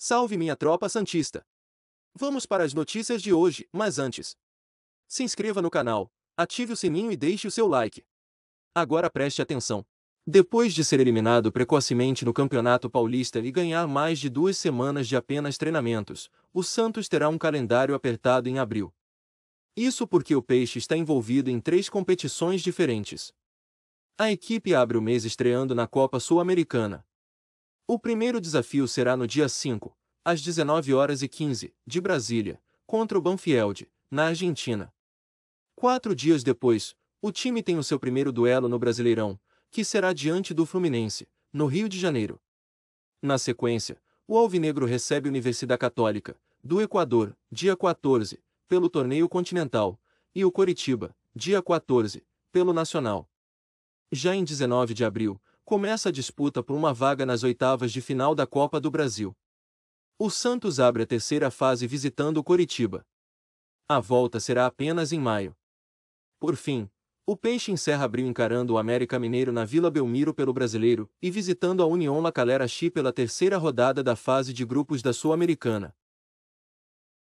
Salve minha tropa santista! Vamos para as notícias de hoje, mas antes. Se inscreva no canal, ative o sininho e deixe o seu like. Agora preste atenção. Depois de ser eliminado precocemente no Campeonato Paulista e ganhar mais de duas semanas de apenas treinamentos, o Santos terá um calendário apertado em abril. Isso porque o Peixe está envolvido em três competições diferentes. A equipe abre o mês estreando na Copa Sul-Americana, o primeiro desafio será no dia 5, às 19 horas e 15, de Brasília, contra o Banfield, na Argentina. Quatro dias depois, o time tem o seu primeiro duelo no Brasileirão, que será diante do Fluminense, no Rio de Janeiro. Na sequência, o Alvinegro recebe a Universidade Católica, do Equador, dia 14, pelo Torneio Continental, e o Coritiba, dia 14, pelo Nacional. Já em 19 de abril, começa a disputa por uma vaga nas oitavas de final da Copa do Brasil. O Santos abre a terceira fase visitando o Coritiba. A volta será apenas em maio. Por fim, o Peixe encerra abril encarando o América Mineiro na Vila Belmiro pelo Brasileiro e visitando a União La Calera Chi pela terceira rodada da fase de grupos da Sul-Americana.